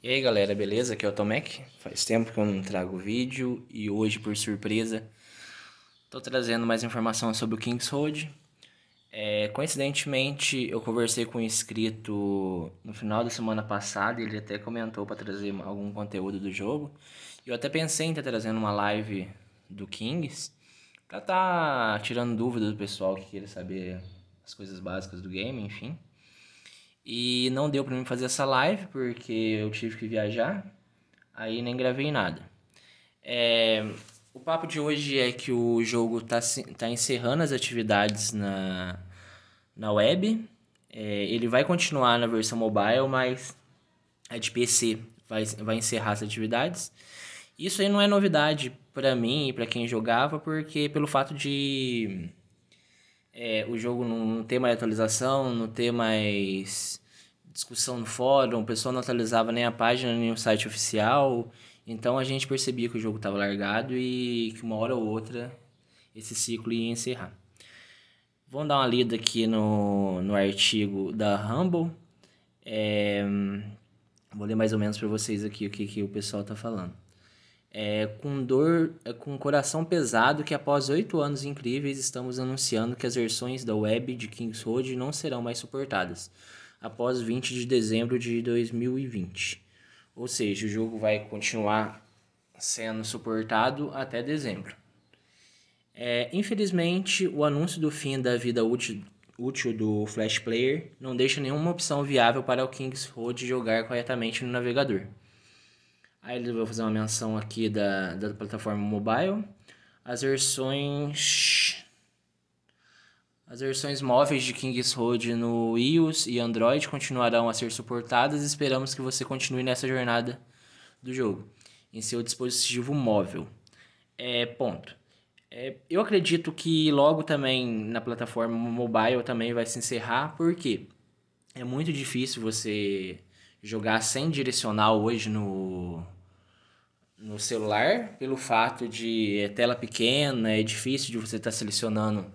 E aí galera, beleza? Aqui é o Tomek. Faz tempo que eu não trago vídeo e hoje, por surpresa, estou trazendo mais informação sobre o Kings Road. É, coincidentemente, eu conversei com um inscrito no final da semana passada e ele até comentou para trazer algum conteúdo do jogo. Eu até pensei em estar tá trazendo uma live do Kings para estar tá tirando dúvidas do pessoal que queira saber as coisas básicas do game, enfim. E não deu para mim fazer essa live porque eu tive que viajar, aí nem gravei nada. É, o papo de hoje é que o jogo está tá encerrando as atividades na, na web. É, ele vai continuar na versão mobile, mas a de PC vai, vai encerrar as atividades. Isso aí não é novidade para mim e para quem jogava, porque pelo fato de é, o jogo não ter mais atualização, não ter mais discussão no fórum, o pessoal não atualizava nem a página, nem o site oficial. Então a gente percebia que o jogo estava largado e que uma hora ou outra esse ciclo ia encerrar. Vamos dar uma lida aqui no, no artigo da Humble. É, vou ler mais ou menos para vocês aqui o que, que o pessoal está falando. É, com dor, é, com coração pesado que após oito anos incríveis estamos anunciando que as versões da web de Kings Road não serão mais suportadas após 20 de dezembro de 2020. Ou seja, o jogo vai continuar sendo suportado até dezembro. É, infelizmente, o anúncio do fim da vida útil, útil do Flash Player não deixa nenhuma opção viável para o Kings Road jogar corretamente no navegador. Aí ele vai fazer uma menção aqui da, da plataforma mobile. As versões as versões móveis de Kings Road no iOS e Android continuarão a ser suportadas e esperamos que você continue nessa jornada do jogo em seu dispositivo móvel. É, ponto. É, eu acredito que logo também na plataforma mobile também vai se encerrar, porque é muito difícil você jogar sem direcional hoje no, no celular, pelo fato de é tela pequena, é difícil de você estar tá selecionando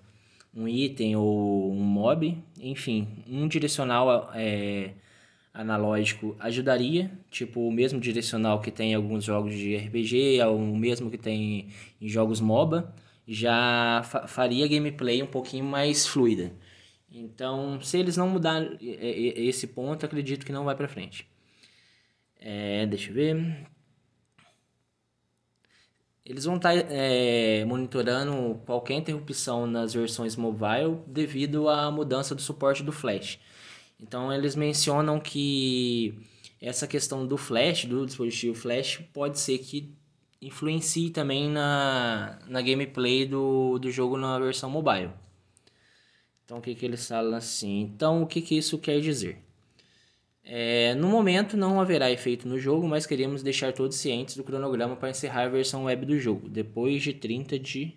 um item ou um mob, enfim, um direcional é, analógico ajudaria, tipo o mesmo direcional que tem em alguns jogos de RPG, o mesmo que tem em jogos MOBA, já fa faria a gameplay um pouquinho mais fluida. Então, se eles não mudarem é, é, esse ponto, acredito que não vai para frente. É, deixa eu ver. Eles vão tá, estar eh, é, monitorando qualquer interrupção nas versões mobile devido à mudança do suporte do Flash. Então eles mencionam que essa questão do Flash, do dispositivo Flash, pode ser que influencie também na, na gameplay do, do jogo na versão mobile. Então o que, que eles falam assim? Então o que, que isso quer dizer? É, no momento não haverá efeito no jogo, mas queremos deixar todos cientes do cronograma para encerrar a versão web do jogo, depois de 30 de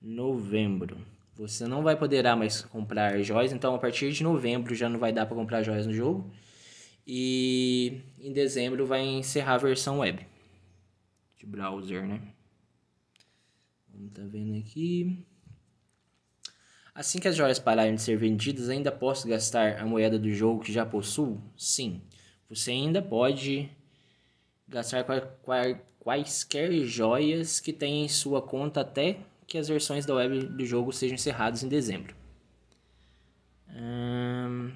novembro. Você não vai poder ah, mais comprar joias, então a partir de novembro já não vai dar para comprar joias no jogo. E em dezembro vai encerrar a versão web de browser, né? Vamos tá vendo aqui. Assim que as joias pararem de ser vendidas, ainda posso gastar a moeda do jogo que já possuo? Sim, você ainda pode gastar quaisquer joias que tem em sua conta até que as versões da web do jogo sejam encerradas em dezembro. Hum,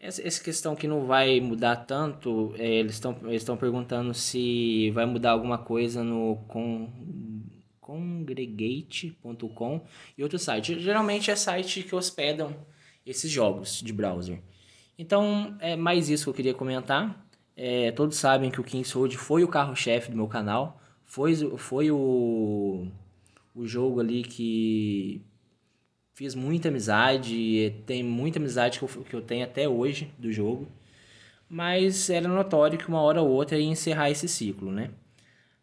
essa, essa, questão que não vai mudar tanto, é, eles estão eles perguntando se vai mudar alguma coisa no com congregate.com e outro site. Geralmente é site que hospedam esses jogos de browser. Então, é mais isso que eu queria comentar. É, todos sabem que o Kings Road foi o carro-chefe do meu canal. Foi, foi o, o jogo ali que fiz muita amizade. Tem muita amizade que eu, que eu tenho até hoje do jogo. Mas era notório que uma hora ou outra ia encerrar esse ciclo, né?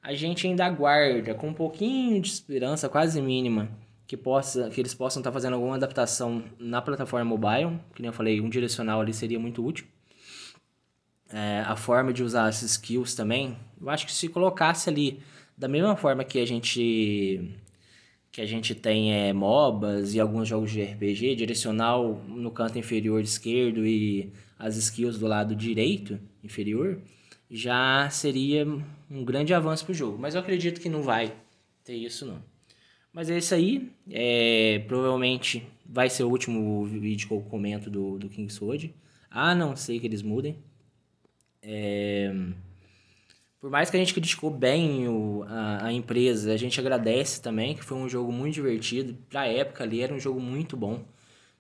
a gente ainda aguarda, com um pouquinho de esperança, quase mínima, que, possa, que eles possam estar tá fazendo alguma adaptação na plataforma mobile, que nem eu falei, um direcional ali seria muito útil. É, a forma de usar as skills também, eu acho que se colocasse ali, da mesma forma que a gente que a gente tem é, MOBAs e alguns jogos de RPG, direcional no canto inferior esquerdo e as skills do lado direito inferior, já seria um grande avanço para o jogo. Mas eu acredito que não vai ter isso não. Mas é isso aí. É, provavelmente vai ser o último vídeo que eu comento do, do King Sword. A ah, não ser que eles mudem. É, por mais que a gente criticou bem o, a, a, empresa, a gente agradece também, que foi um jogo muito divertido. para a época ali era um jogo muito bom.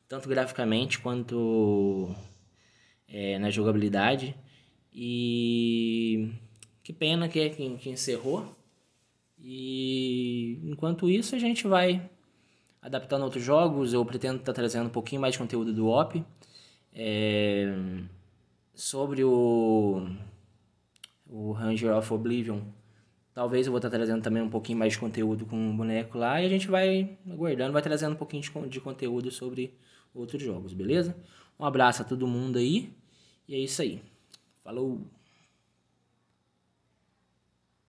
Tanto graficamente quanto é, na jogabilidade. E que pena que, que, é que encerrou. E enquanto isso a gente vai adaptando outros jogos. Eu pretendo estar tá trazendo um pouquinho mais de conteúdo do OP. É... Sobre o... o Ranger of Oblivion, talvez eu vou estar tá trazendo também um pouquinho mais de conteúdo com o boneco lá. E a gente vai aguardando, vai trazendo um pouquinho de, de conteúdo sobre outros jogos, beleza? Um abraço a todo mundo aí. E é isso aí. Falou!